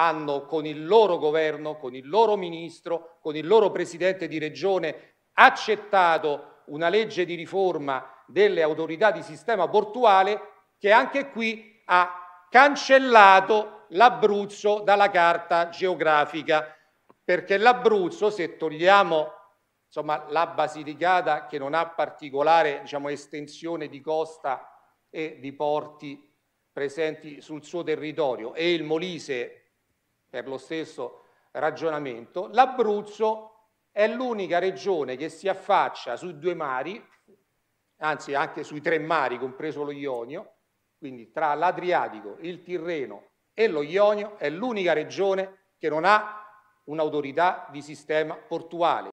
hanno con il loro governo, con il loro ministro, con il loro presidente di regione accettato una legge di riforma delle autorità di sistema portuale che anche qui ha cancellato l'Abruzzo dalla carta geografica, perché l'Abruzzo, se togliamo insomma, la Basilicata che non ha particolare diciamo, estensione di costa e di porti presenti sul suo territorio e il Molise per lo stesso ragionamento, l'Abruzzo è l'unica regione che si affaccia sui due mari, anzi anche sui tre mari, compreso lo Ionio, quindi tra l'Adriatico, il Tirreno e lo Ionio, è l'unica regione che non ha un'autorità di sistema portuale.